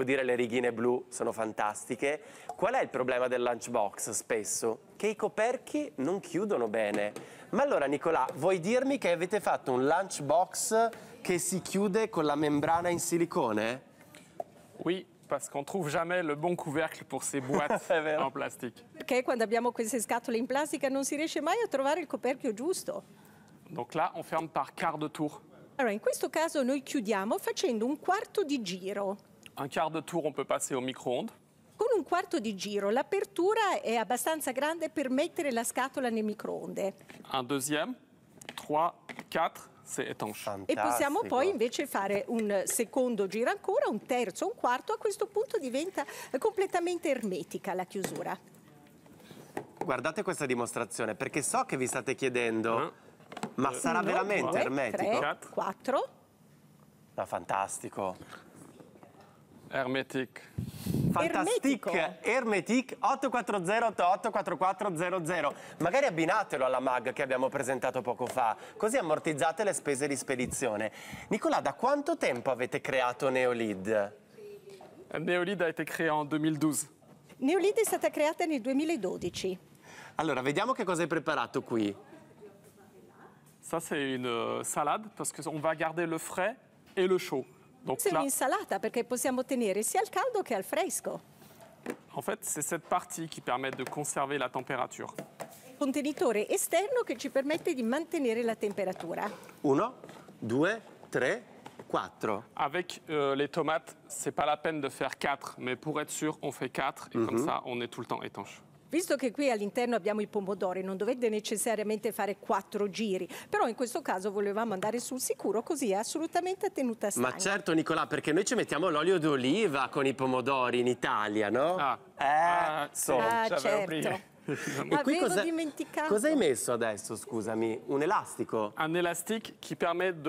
Devo dire le righine blu sono fantastiche. Qual è il problema del lunchbox spesso? Che i coperchi non chiudono bene. Ma allora Nicolà, vuoi dirmi che avete fatto un lunchbox che si chiude con la membrana in silicone? Oui, parce qu'on trouve jamais le bon couvercle pour ces boîtes en plastique. Perché quando abbiamo queste scatole in plastica non si riesce mai a trovare il coperchio giusto. Donc là, on ferme par quart de tour. Allora, in questo caso noi chiudiamo facendo un quarto di giro un quart de tour, on peut passer au micro-ondes. Con un quarto di giro l'apertura è abbastanza grande per mettere la scatola nel microonde. Un deuxième, trois, quatre, c'est étanche. Fantastico. E possiamo poi invece fare un secondo giro ancora, un terzo, un quarto. A questo punto diventa completamente ermetica la chiusura. Guardate questa dimostrazione, perché so che vi state chiedendo, Mm. ma sarà Uno, veramente due, ermetico? Tre, quattro. Ma fantastico. Hermetic. Fantastic Hermetic 840 Magari abbinatelo alla mag che abbiamo presentato poco fa, così ammortizzate le spese di spedizione. Nicola, da quanto tempo avete creato Neolid? Neolid è été créé nel 2012. Neolid è stata creata nel 2012. Allora, vediamo che cosa hai preparato qui. Questa è una euh, salade perché qu'on va garder le frais e il chaud. C'est une salade parce que possiamo tenere sia al caldo che al fresco. En fait, c'est cette partie qui permet de conserver la température. Contenitore esterno che ci permette di mantenere la temperatura. Uno, due, tre, quattro. Avec euh, les tomates, c'est pas la peine de faire quatre, ma per essere sûr, on fait quatre et mm -hmm. comme ça, on est tout le temps étanche. Visto che qui all'interno abbiamo i pomodori, non dovete necessariamente fare quattro giri, però in questo caso volevamo andare sul sicuro, così è assolutamente tenuta sana. Ma certo Nicolà, perché noi ci mettiamo l'olio d'oliva con i pomodori in Italia, no? Ah, eh, ah, so, ah certo. Cosa hai messo adesso, scusami? Un elastico? Un elastico che permette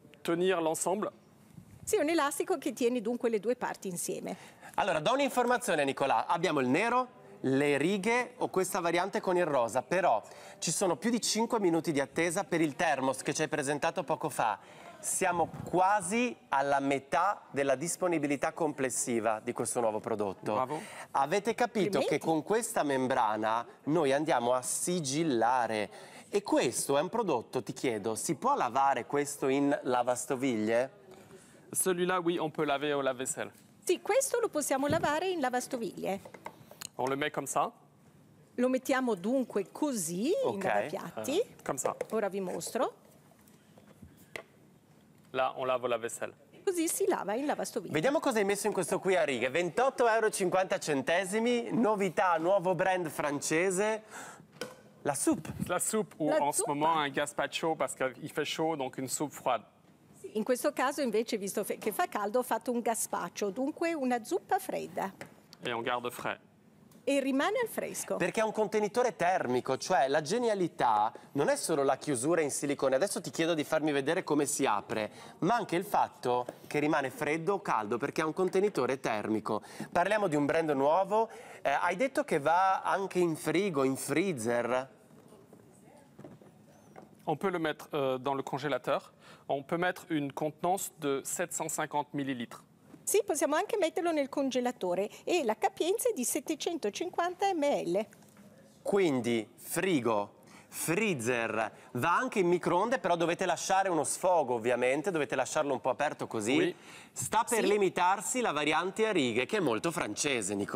di tenere l'ensemble. Sì, un elastico che tiene dunque le due parti insieme. Allora, do un'informazione, Nicolà. Abbiamo il nero, le righe o questa variante con il rosa, però ci sono più di 5 minuti di attesa per il thermos che ci hai presentato poco fa. Siamo quasi alla metà della disponibilità complessiva di questo nuovo prodotto. Bravo. Avete capito che con questa membrana noi andiamo a sigillare e questo è un prodotto, ti chiedo, si può lavare questo in lavastoviglie? Celui-là, oui, on peut laver au lavaisselle. Sì, questo lo possiamo lavare in lavastoviglie. On le met comme ça? Lo mettiamo dunque così okay. in piatti. Uh, comme ça. Ora vi mostro. Là, on lave la vaisselle. Così si lava in lavastoviglie. Vediamo cosa hai messo in questo qui a righe. 28,50 euro, novità, nuovo brand francese. La soupe. La soupe o la en ce moment un gazpacho perché fa fait chaud, donc une soupe froide. In questo caso invece, visto che fa caldo, ho fatto un gazpacho, dunque una zuppa fredda. E on garde frais e rimane al fresco. Perché è un contenitore termico, cioè la genialità non è solo la chiusura in silicone, adesso ti chiedo di farmi vedere come si apre, ma anche il fatto che rimane freddo o caldo perché è un contenitore termico. Parliamo di un brand nuovo, eh, hai detto che va anche in frigo, in freezer? On peut le mettre euh, dans le congélateur. On peut mettre une contenance de 750 millilitres. Sì, possiamo anche metterlo nel congelatore e la capienza è di 750 ml. Quindi frigo, freezer, va anche in microonde, però dovete lasciare uno sfogo ovviamente, dovete lasciarlo un po' aperto così. Oui. Sta per sì. limitarsi la variante a righe, che è molto francese, Nicola.